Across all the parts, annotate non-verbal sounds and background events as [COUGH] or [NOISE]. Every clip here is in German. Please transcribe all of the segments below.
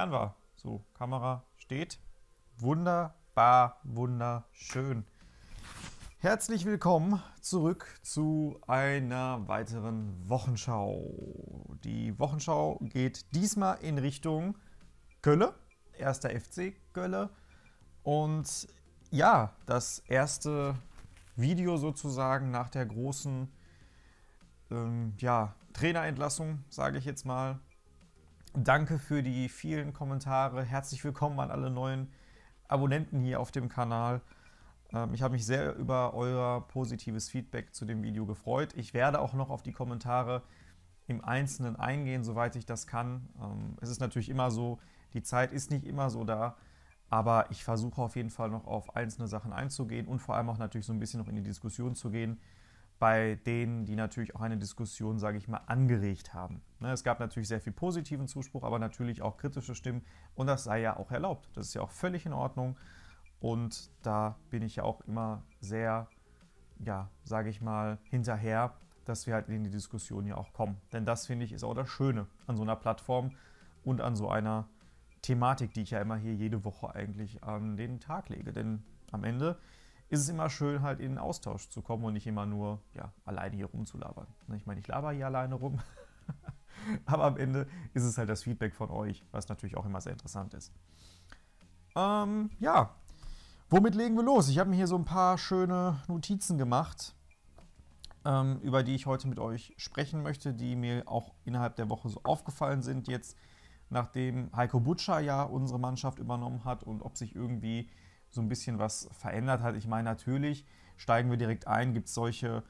fern war. So, Kamera steht. Wunderbar, wunderschön. Herzlich willkommen zurück zu einer weiteren Wochenschau. Die Wochenschau geht diesmal in Richtung Kölle, erster FC Kölle. Und ja, das erste Video sozusagen nach der großen ähm, ja, Trainerentlassung, sage ich jetzt mal, Danke für die vielen Kommentare. Herzlich willkommen an alle neuen Abonnenten hier auf dem Kanal. Ähm, ich habe mich sehr über euer positives Feedback zu dem Video gefreut. Ich werde auch noch auf die Kommentare im Einzelnen eingehen, soweit ich das kann. Ähm, es ist natürlich immer so, die Zeit ist nicht immer so da, aber ich versuche auf jeden Fall noch auf einzelne Sachen einzugehen und vor allem auch natürlich so ein bisschen noch in die Diskussion zu gehen bei denen, die natürlich auch eine Diskussion, sage ich mal, angeregt haben. Ne, es gab natürlich sehr viel positiven Zuspruch, aber natürlich auch kritische Stimmen und das sei ja auch erlaubt. Das ist ja auch völlig in Ordnung und da bin ich ja auch immer sehr, ja, sage ich mal, hinterher, dass wir halt in die Diskussion ja auch kommen. Denn das finde ich ist auch das Schöne an so einer Plattform und an so einer Thematik, die ich ja immer hier jede Woche eigentlich an den Tag lege. Denn am Ende ist es immer schön, halt in den Austausch zu kommen und nicht immer nur ja, alleine hier rumzulabern. Ne, ich meine, ich laber hier alleine rum, [LAUGHS] aber am Ende ist es halt das Feedback von euch, was natürlich auch immer sehr interessant ist. Ähm, ja, womit legen wir los? Ich habe mir hier so ein paar schöne Notizen gemacht, ähm, über die ich heute mit euch sprechen möchte, die mir auch innerhalb der Woche so aufgefallen sind jetzt, nachdem Heiko Butscher ja unsere Mannschaft übernommen hat und ob sich irgendwie so ein bisschen was verändert hat. Ich meine, natürlich steigen wir direkt ein, gibt es solche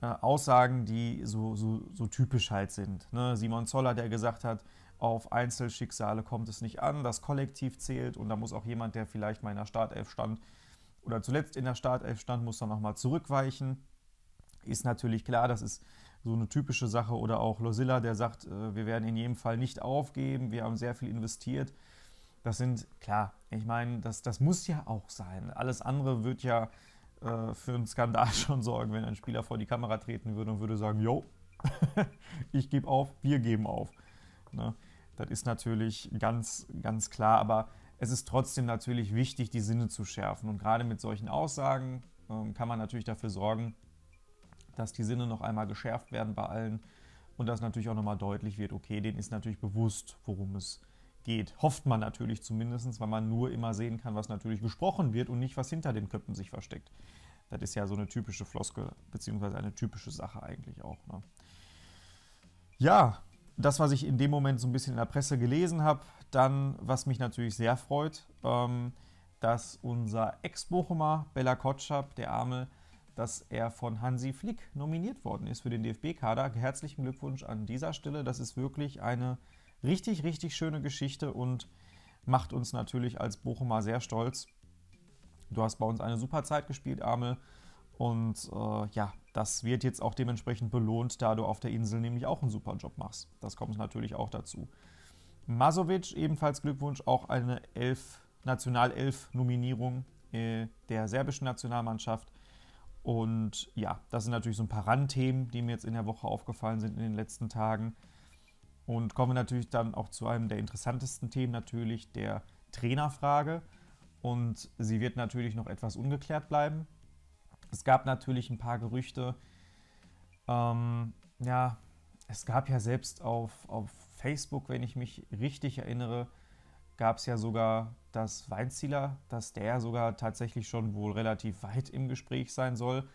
äh, Aussagen, die so, so, so, typisch halt sind. Ne? Simon Zoller, der gesagt hat, auf Einzelschicksale kommt es nicht an, das Kollektiv zählt und da muss auch jemand, der vielleicht mal in der Startelf stand oder zuletzt in der Startelf stand, muss dann nochmal zurückweichen. Ist natürlich klar, das ist so eine typische Sache. Oder auch Losilla, der sagt, äh, wir werden in jedem Fall nicht aufgeben, wir haben sehr viel investiert das sind, klar, ich meine, das, das muss ja auch sein. Alles andere wird ja äh, für einen Skandal [LAUGHS] schon sorgen, wenn ein Spieler vor die Kamera treten würde und würde sagen, yo, [LAUGHS] ich gebe auf, wir geben auf. Ne? Das ist natürlich ganz, ganz klar, aber es ist trotzdem natürlich wichtig, die Sinne zu schärfen. Und gerade mit solchen Aussagen äh, kann man natürlich dafür sorgen, dass die Sinne noch einmal geschärft werden bei allen und dass natürlich auch nochmal deutlich wird, okay, denen ist natürlich bewusst, worum es geht geht. Hofft man natürlich zumindest, weil man nur immer sehen kann, was natürlich gesprochen wird und nicht, was hinter den Köpfen sich versteckt. Das ist ja so eine typische Floskel, beziehungsweise eine typische Sache eigentlich auch. Ne? Ja, das, was ich in dem Moment so ein bisschen in der Presse gelesen habe, dann, was mich natürlich sehr freut, ähm, dass unser Ex-Bochumer Bella Kotschab, der Arme, dass er von Hansi Flick nominiert worden ist für den DFB-Kader. Herzlichen Glückwunsch an dieser Stelle. Das ist wirklich eine Richtig, richtig schöne Geschichte und macht uns natürlich als Bochumer sehr stolz. Du hast bei uns eine super Zeit gespielt, Amel. Und äh, ja, das wird jetzt auch dementsprechend belohnt, da du auf der Insel nämlich auch einen super Job machst. Das kommt natürlich auch dazu. Masovic, ebenfalls Glückwunsch, auch eine Elf, Nationalelf-Nominierung äh, der serbischen Nationalmannschaft. Und ja, das sind natürlich so ein paar Randthemen, die mir jetzt in der Woche aufgefallen sind in den letzten Tagen. Und kommen wir natürlich dann auch zu einem der interessantesten Themen, natürlich der Trainerfrage. Und sie wird natürlich noch etwas ungeklärt bleiben. Es gab natürlich ein paar Gerüchte. Ähm, ja, es gab ja selbst auf, auf Facebook, wenn ich mich richtig erinnere, gab es ja sogar das Weinzieler, dass der sogar tatsächlich schon wohl relativ weit im Gespräch sein soll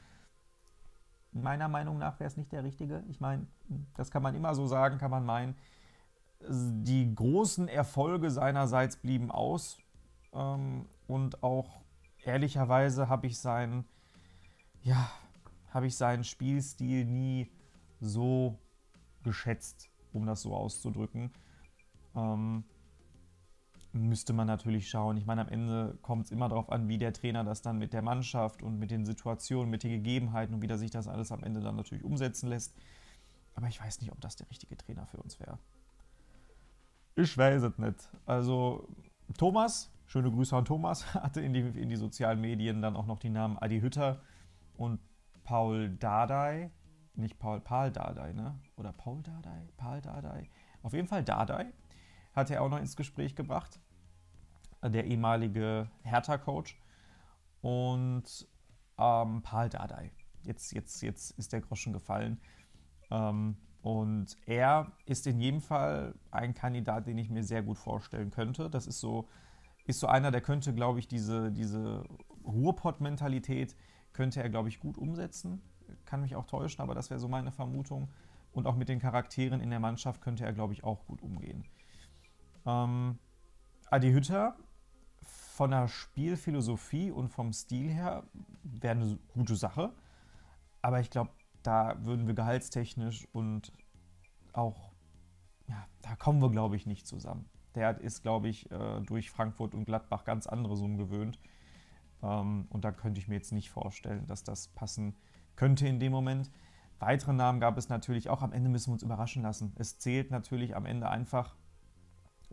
meiner Meinung nach wäre es nicht der richtige. Ich meine, das kann man immer so sagen, kann man meinen. Die großen Erfolge seinerseits blieben aus. Ähm, und auch ehrlicherweise habe ich seinen, ja, habe ich seinen Spielstil nie so geschätzt, um das so auszudrücken. Ähm, müsste man natürlich schauen. Ich meine, am Ende kommt es immer darauf an, wie der Trainer das dann mit der Mannschaft und mit den Situationen, mit den Gegebenheiten und wie der sich das alles am Ende dann natürlich umsetzen lässt. Aber ich weiß nicht, ob das der richtige Trainer für uns wäre. Ich weiß es nicht. Also Thomas, schöne Grüße an Thomas, [LAUGHS] hatte in die, in die sozialen Medien dann auch noch die Namen Adi Hütter und Paul Dardai. Nicht Paul, Paul Dardai, ne? Oder Paul Dardai? Paul Dardai. Auf jeden Fall Dardai hat er auch noch ins Gespräch gebracht, der ehemalige Hertha-Coach. Und ähm, Paul Dardai. Jetzt, jetzt, jetzt ist der Groschen gefallen. Ähm, und er ist in jedem Fall ein Kandidat, den ich mir sehr gut vorstellen könnte. Das ist so, ist so einer, der könnte, glaube ich, diese, diese Ruhrpott-Mentalität könnte er, glaube ich, gut umsetzen. Kann mich auch täuschen, aber das wäre so meine Vermutung. Und auch mit den Charakteren in der Mannschaft könnte er, glaube ich, auch gut umgehen. Ähm, Adi Hütter, von der Spielphilosophie und vom Stil her, wäre eine gute Sache. Aber ich glaube, da würden wir gehaltstechnisch und auch, ja, da kommen wir, glaube ich, nicht zusammen. Der ist, glaube ich, äh, durch Frankfurt und Gladbach ganz andere Summen gewöhnt. Ähm, und da könnte ich mir jetzt nicht vorstellen, dass das passen könnte in dem Moment. Weitere Namen gab es natürlich auch. Am Ende müssen wir uns überraschen lassen. Es zählt natürlich am Ende einfach,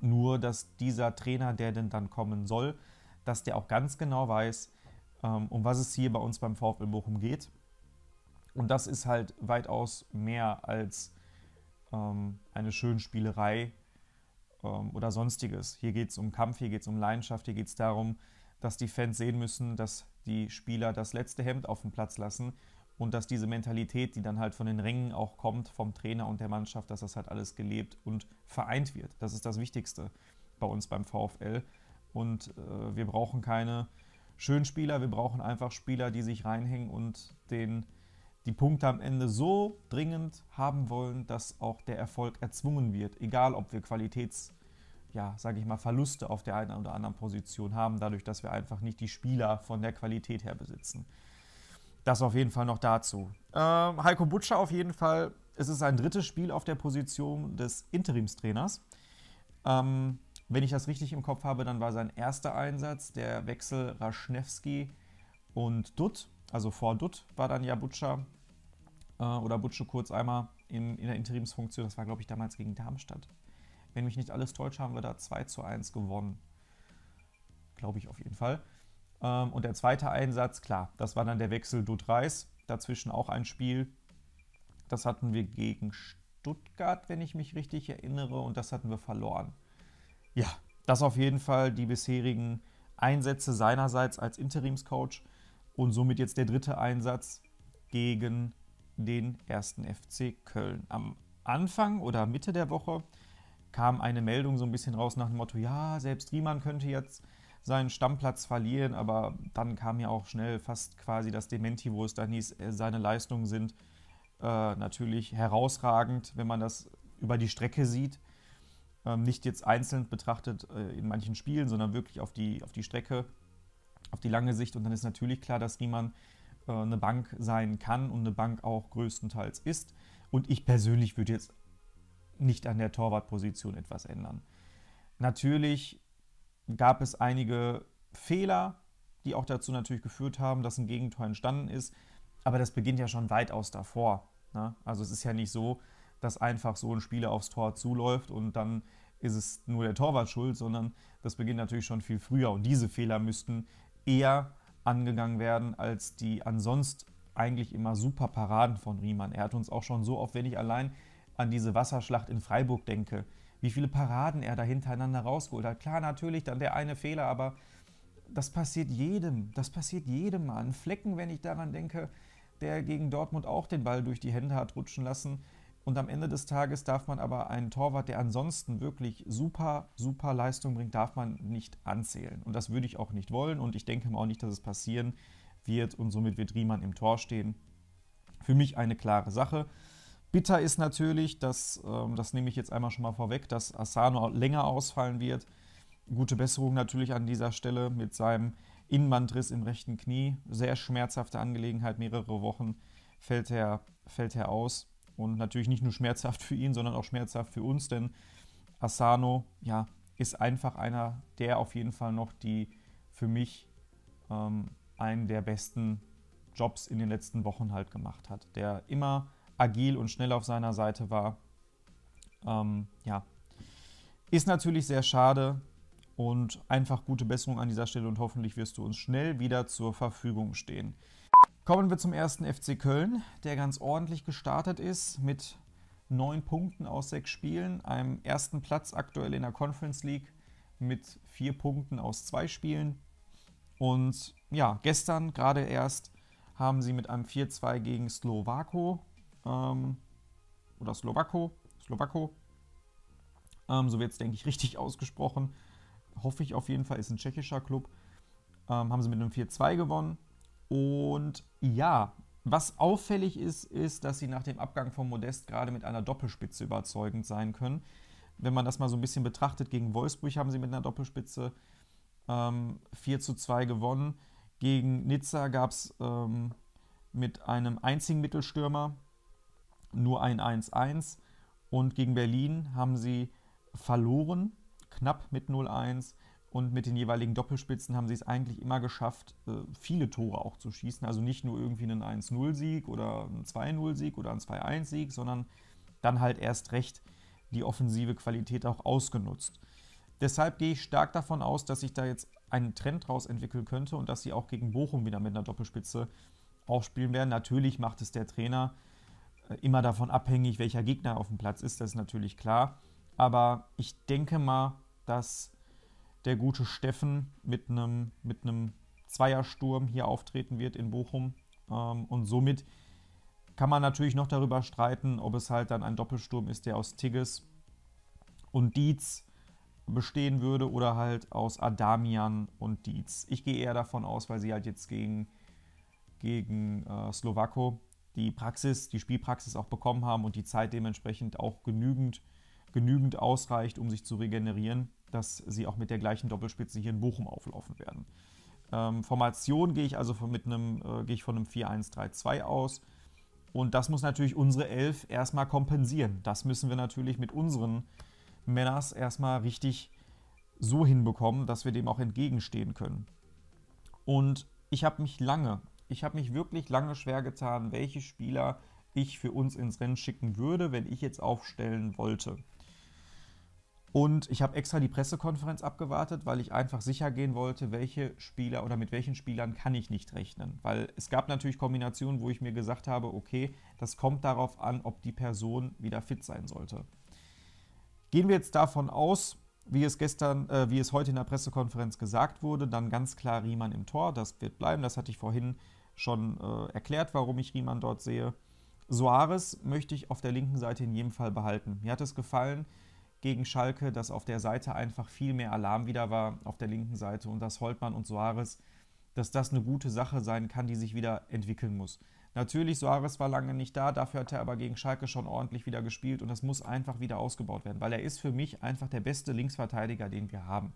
nur, dass dieser Trainer, der denn dann kommen soll, dass der auch ganz genau weiß, ähm, um was es hier bei uns beim VfL Bochum geht. Und das ist halt weitaus mehr als ähm, eine schöne Spielerei ähm, oder sonstiges. Hier geht es um Kampf, hier geht es um Leidenschaft, hier geht es darum, dass die Fans sehen müssen, dass die Spieler das letzte Hemd auf den Platz lassen und dass diese Mentalität, die dann halt von den Rängen auch kommt, vom Trainer und der Mannschaft, dass das halt alles gelebt und vereint wird. Das ist das Wichtigste bei uns beim VfL. Und äh, wir brauchen keine Schönspieler, wir brauchen einfach Spieler, die sich reinhängen und den, die Punkte am Ende so dringend haben wollen, dass auch der Erfolg erzwungen wird. Egal, ob wir Qualitäts, ja, sage ich mal, Verluste auf der einen oder anderen Position haben, dadurch, dass wir einfach nicht die Spieler von der Qualität her besitzen. Das auf jeden Fall noch dazu. Ähm, Heiko Butscher auf jeden Fall. Es ist sein drittes Spiel auf der Position des Interimstrainers. Ähm, wenn ich das richtig im Kopf habe, dann war sein erster Einsatz der Wechsel Raschnewski und Dutt. Also vor Dutt war dann ja Butscher äh, oder Butsche kurz einmal in, in der Interimsfunktion. Das war, glaube ich, damals gegen Darmstadt. Wenn mich nicht alles täuscht, haben wir da 2 zu 1 gewonnen. Glaube ich auf jeden Fall. Ähm, und der zweite Einsatz, klar, das war dann der Wechsel Dudreis. Dazwischen auch ein Spiel. Das hatten wir gegen Stuttgart, wenn ich mich richtig erinnere, und das hatten wir verloren. Ja, das auf jeden Fall die bisherigen Einsätze seinerseits als Interimscoach und somit jetzt der dritte Einsatz gegen den ersten FC Köln. Am Anfang oder Mitte der Woche kam eine Meldung so ein bisschen raus nach dem Motto, ja, selbst Riemann könnte jetzt seinen Stammplatz verlieren, aber dann kam ja auch schnell fast quasi das Dementi, wo es dann hieß, äh, seine Leistungen sind äh, natürlich herausragend, wenn man das über die Strecke sieht. Ähm, nicht jetzt einzeln betrachtet äh, in manchen Spielen, sondern wirklich auf die, auf die Strecke, auf die lange Sicht. Und dann ist natürlich klar, dass Riemann äh, eine Bank sein kann und eine Bank auch größtenteils ist. Und ich persönlich würde jetzt nicht an der Torwartposition etwas ändern. Natürlich gab es einige Fehler, die auch dazu natürlich geführt haben, dass ein Gegentor entstanden ist. Aber das beginnt ja schon weitaus davor. Ne? Also es ist ja nicht so, dass einfach so ein Spieler aufs Tor zuläuft und dann ist es nur der Torwart schuld, sondern das beginnt natürlich schon viel früher. Und diese Fehler müssten eher angegangen werden, als die ansonsten eigentlich immer super Paraden von Riemann. Er hat uns auch schon so oft, wenn ich allein an diese Wasserschlacht in Freiburg denke, wie viele Paraden er da hintereinander rausgeholt hat. Klar, natürlich dann der eine Fehler, aber das passiert jedem. Das passiert jedem an Flecken, wenn ich daran denke, der gegen Dortmund auch den Ball durch die Hände hat rutschen lassen. Und am Ende des Tages darf man aber einen Torwart, der ansonsten wirklich super, super Leistung bringt, darf man nicht anzählen. Und das würde ich auch nicht wollen und ich denke mir auch nicht, dass es passieren wird. Und somit wird Riemann im Tor stehen. Für mich eine klare Sache. Bitter ist natürlich, dass, ähm, das nehme ich jetzt einmal schon mal vorweg, dass Asano länger ausfallen wird. Gute Besserung natürlich an dieser Stelle mit seinem Innenbandriss im rechten Knie. Sehr schmerzhafte Angelegenheit, mehrere Wochen fällt er, fällt er aus. Und natürlich nicht nur schmerzhaft für ihn, sondern auch schmerzhaft für uns, denn Asano ja, ist einfach einer, der auf jeden Fall noch die für mich ähm, einen der besten Jobs in den letzten Wochen halt gemacht hat. Der immer agil und schnell auf seiner Seite war. Ähm, ja, ist natürlich sehr schade und einfach gute Besserung an dieser Stelle und hoffentlich wirst du uns schnell wieder zur Verfügung stehen. Kommen wir zum ersten FC Köln, der ganz ordentlich gestartet ist mit neun Punkten aus sechs Spielen, einem ersten Platz aktuell in der Conference League mit vier Punkten aus zwei Spielen. Und ja, gestern gerade erst haben sie mit einem 4-2 gegen Slowako ähm, oder Slowako, Slowako, ähm, so wird es, denke ich, [LAUGHS] richtig ausgesprochen. Hoffe ich auf jeden Fall, ist ein tschechischer Club. Ähm, haben sie mit einem 4-2 gewonnen. Und ja, was auffällig ist, ist, dass sie nach dem Abgang von Modest gerade mit einer Doppelspitze überzeugend sein können. Wenn man das mal so ein bisschen betrachtet, gegen Wolfsburg haben sie mit einer Doppelspitze ähm, 4 zu 2 gewonnen. Gegen Nizza gab es ähm, mit einem einzigen Mittelstürmer, nur ein 1-1 und gegen Berlin haben sie verloren, knapp mit 0-1 und mit den jeweiligen Doppelspitzen haben sie es eigentlich immer geschafft, äh, viele Tore auch zu schießen. Also nicht nur irgendwie einen 1-0-Sieg oder einen 2-0-Sieg oder einen 2-1-Sieg, sondern dann halt erst recht die offensive Qualität auch ausgenutzt. Deshalb gehe ich stark davon aus, dass sich da jetzt ein Trend raus entwickeln könnte und dass sie auch gegen Bochum wieder mit einer Doppelspitze aufspielen werden. Natürlich macht es der Trainer immer davon abhängig, welcher Gegner auf dem Platz ist, das ist natürlich klar. Aber ich denke mal, dass der gute Steffen mit einem mit Zweiersturm hier auftreten wird in Bochum. Ähm, und somit kann man natürlich noch darüber streiten, ob es halt dann ein Doppelsturm ist, der aus Tigges und Dietz bestehen würde oder halt aus Adamian und Dietz. Ich gehe eher davon aus, weil sie halt jetzt gegen, gegen äh, Slowako die Praxis, die Spielpraxis auch bekommen haben und die Zeit dementsprechend auch genügend, genügend ausreicht, um sich zu regenerieren, dass sie auch mit der gleichen Doppelspitze hier in Bochum auflaufen werden. Ähm, Formation gehe ich also von, mit einem, äh, gehe ich von einem 4-1-3-2 aus. Und das muss natürlich unsere Elf erstmal kompensieren. Das müssen wir natürlich mit unseren Männers erstmal richtig so hinbekommen, dass wir dem auch entgegenstehen können. Und ich habe mich lange ich habe mich wirklich lange schwer getan, welche Spieler ich für uns ins Rennen schicken würde, wenn ich jetzt aufstellen wollte. Und ich habe extra die Pressekonferenz abgewartet, weil ich einfach sicher gehen wollte, welche Spieler oder mit welchen Spielern kann ich nicht rechnen. Weil es gab natürlich Kombinationen, wo ich mir gesagt habe, okay, das kommt darauf an, ob die Person wieder fit sein sollte. Gehen wir jetzt davon aus, wie es gestern, äh, wie es heute in der Pressekonferenz gesagt wurde, dann ganz klar Riemann im Tor, das wird bleiben, das hatte ich vorhin schon äh, erklärt, warum ich Riemann dort sehe. Soares möchte ich auf der linken Seite in jedem Fall behalten. Mir hat es gefallen gegen Schalke, dass auf der Seite einfach viel mehr Alarm wieder war, auf der linken Seite, und dass Holtmann und Soares, dass das eine gute Sache sein kann, die sich wieder entwickeln muss. Natürlich, Soares war lange nicht da, dafür hat er aber gegen Schalke schon ordentlich wieder gespielt und das muss einfach wieder ausgebaut werden, weil er ist für mich einfach der beste Linksverteidiger, den wir haben.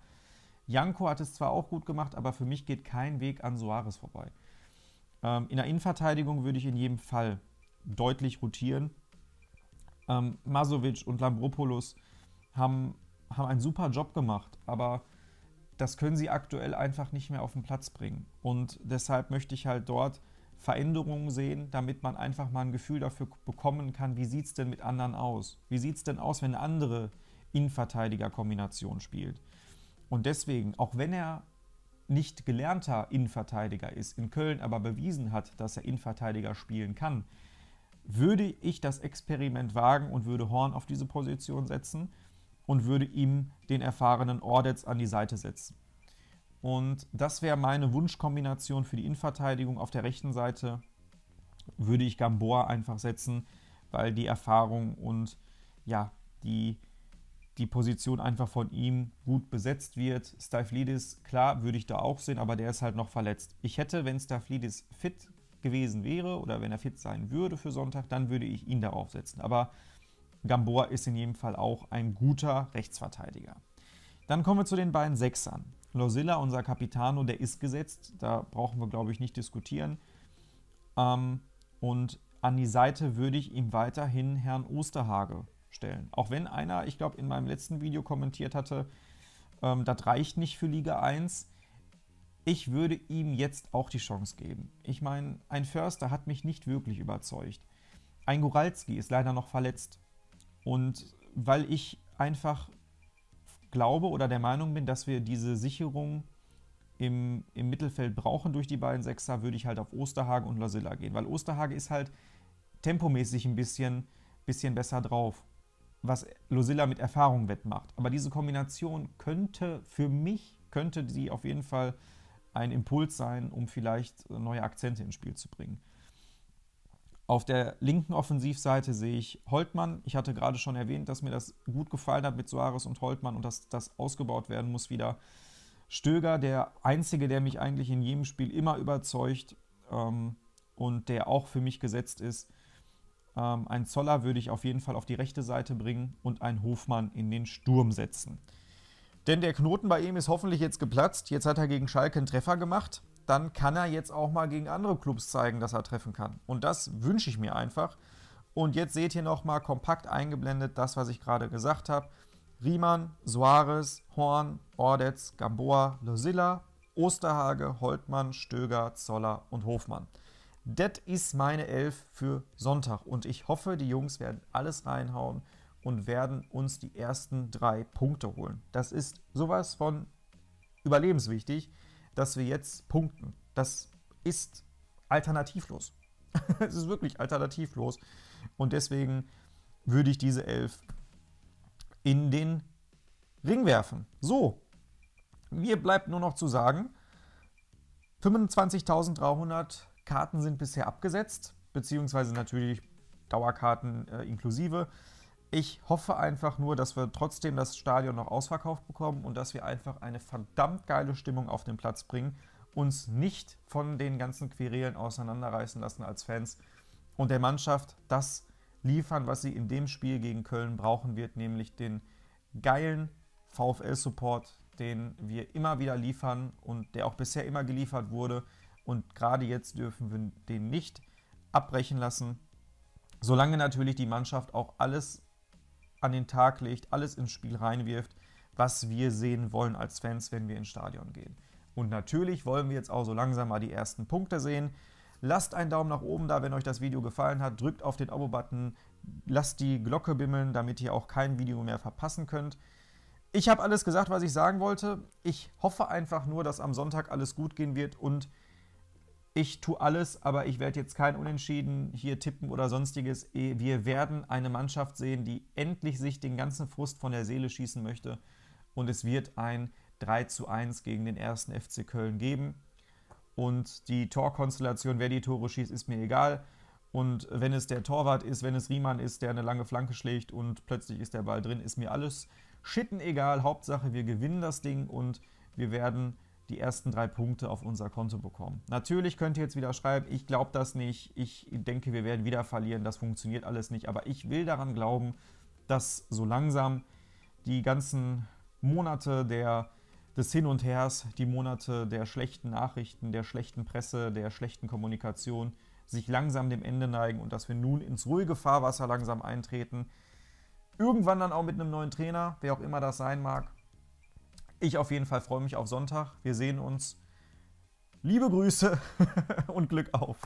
Janko hat es zwar auch gut gemacht, aber für mich geht kein Weg an Soares vorbei. Ähm, in der Innenverteidigung würde ich in jedem Fall deutlich rotieren. Ähm, Masovic und Lambropoulos haben, haben einen super Job gemacht, aber das können sie aktuell einfach nicht mehr auf den Platz bringen. Und deshalb möchte ich halt dort Veränderungen sehen, damit man einfach mal ein Gefühl dafür bekommen kann, wie sieht es denn mit anderen aus? Wie sieht es denn aus, wenn eine andere Innenverteidiger-Kombination spielt? Und deswegen, auch wenn er nicht gelernter Innenverteidiger ist, in Köln aber bewiesen hat, dass er Innenverteidiger spielen kann, würde ich das Experiment wagen und würde Horn auf diese Position setzen und würde ihm den erfahrenen Ordetz an die Seite setzen. Und das wäre meine Wunschkombination für die Innenverteidigung. Auf der rechten Seite würde ich Gamboa einfach setzen, weil die Erfahrung und ja, die die Position einfach von ihm gut besetzt wird. Styflidis, klar, würde ich da auch sehen, aber der ist halt noch verletzt. Ich hätte, wenn Styflidis fit gewesen wäre oder wenn er fit sein würde für Sonntag, dann würde ich ihn darauf setzen. Aber Gamboa ist in jedem Fall auch ein guter Rechtsverteidiger. Dann kommen wir zu den beiden Sechsern. Losilla, unser Capitano, der ist gesetzt. Da brauchen wir, glaube ich, nicht diskutieren. Ähm, und an die Seite würde ich ihm weiterhin Herrn Osterhage stellen. Auch wenn einer, ich glaube, in meinem letzten Video kommentiert hatte, ähm, das reicht nicht für Liga 1. Ich würde ihm jetzt auch die Chance geben. Ich meine, ein Förster hat mich nicht wirklich überzeugt. Ein Guralski ist leider noch verletzt. Und weil ich einfach glaube oder der Meinung bin, dass wir diese Sicherung im, im Mittelfeld brauchen durch die beiden Sechser, würde ich halt auf Osterhage und Lasilla gehen. Weil Osterhage ist halt tempomäßig ein bisschen, bisschen besser drauf was Losilla mit Erfahrung wettmacht. Aber diese Kombination könnte für mich, könnte sie auf jeden Fall ein Impuls sein, um vielleicht neue Akzente ins Spiel zu bringen. Auf der linken Offensivseite sehe ich Holtmann. Ich hatte gerade schon erwähnt, dass mir das gut gefallen hat mit Soares und Holtmann und dass das ausgebaut werden muss wieder. Stöger, der Einzige, der mich eigentlich in jedem Spiel immer überzeugt ähm, und der auch für mich gesetzt ist. Ähm, einen Zoller würde ich auf jeden Fall auf die rechte Seite bringen und einen Hofmann in den Sturm setzen. Denn der Knoten bei ihm ist hoffentlich jetzt geplatzt. Jetzt hat er gegen Schalke einen Treffer gemacht. Dann kann er jetzt auch mal gegen andere Clubs zeigen, dass er treffen kann. Und das wünsche ich mir einfach. Und jetzt seht ihr nochmal kompakt eingeblendet das, was ich gerade gesagt habe. Riemann, Suarez, Horn, Ordetz, Gamboa, Losilla, Osterhage, Holtmann, Stöger, Zoller und Hofmann. Das ist meine Elf für Sonntag. Und ich hoffe, die Jungs werden alles reinhauen und werden uns die ersten drei Punkte holen. Das ist sowas von überlebenswichtig, dass wir jetzt punkten. Das ist alternativlos. [LAUGHS] es ist wirklich alternativlos. Und deswegen würde ich diese Elf in den Ring werfen. So, mir bleibt nur noch zu sagen, 25.300 Karten sind bisher abgesetzt, beziehungsweise natürlich Dauerkarten äh, inklusive. Ich hoffe einfach nur, dass wir trotzdem das Stadion noch ausverkauft bekommen und dass wir einfach eine verdammt geile Stimmung auf den Platz bringen, uns nicht von den ganzen Querelen auseinanderreißen lassen als Fans und der Mannschaft das liefern, was sie in dem Spiel gegen Köln brauchen wird, nämlich den geilen VfL-Support, den wir immer wieder liefern und der auch bisher immer geliefert wurde. Und gerade jetzt dürfen wir den nicht abbrechen lassen, solange natürlich die Mannschaft auch alles an den Tag legt, alles ins Spiel reinwirft, was wir sehen wollen als Fans, wenn wir ins Stadion gehen. Und natürlich wollen wir jetzt auch so langsam mal die ersten Punkte sehen. Lasst einen Daumen nach oben da, wenn euch das Video gefallen hat. Drückt auf den Abo-Button, lasst die Glocke bimmeln, damit ihr auch kein Video mehr verpassen könnt. Ich habe alles gesagt, was ich sagen wollte. Ich hoffe einfach nur, dass am Sonntag alles gut gehen wird und ich tue alles, aber ich werde jetzt kein Unentschieden hier tippen oder sonstiges. Eh, wir werden eine Mannschaft sehen, die endlich sich den ganzen Frust von der Seele schießen möchte. Und es wird ein 3 zu 1 gegen den ersten FC Köln geben. Und die Torkonstellation, wer die Tore schießt, ist mir egal. Und wenn es der Torwart ist, wenn es Riemann ist, der eine lange Flanke schlägt und plötzlich ist der Ball drin, ist mir alles schitten egal. Hauptsache, wir gewinnen das Ding und wir werden die ersten drei Punkte auf unser Konto bekommen. Natürlich könnt ihr jetzt wieder schreiben, ich glaube das nicht, ich denke, wir werden wieder verlieren, das funktioniert alles nicht, aber ich will daran glauben, dass so langsam die ganzen Monate der, des Hin und Hers, die Monate der schlechten Nachrichten, der schlechten Presse, der schlechten Kommunikation sich langsam dem Ende neigen und dass wir nun ins ruhige Fahrwasser langsam eintreten. Irgendwann dann auch mit einem neuen Trainer, wer auch immer das sein mag. Ich auf jeden Fall freue mich auf Sonntag. Wir sehen uns. Liebe Grüße [LAUGHS] und Glück auf.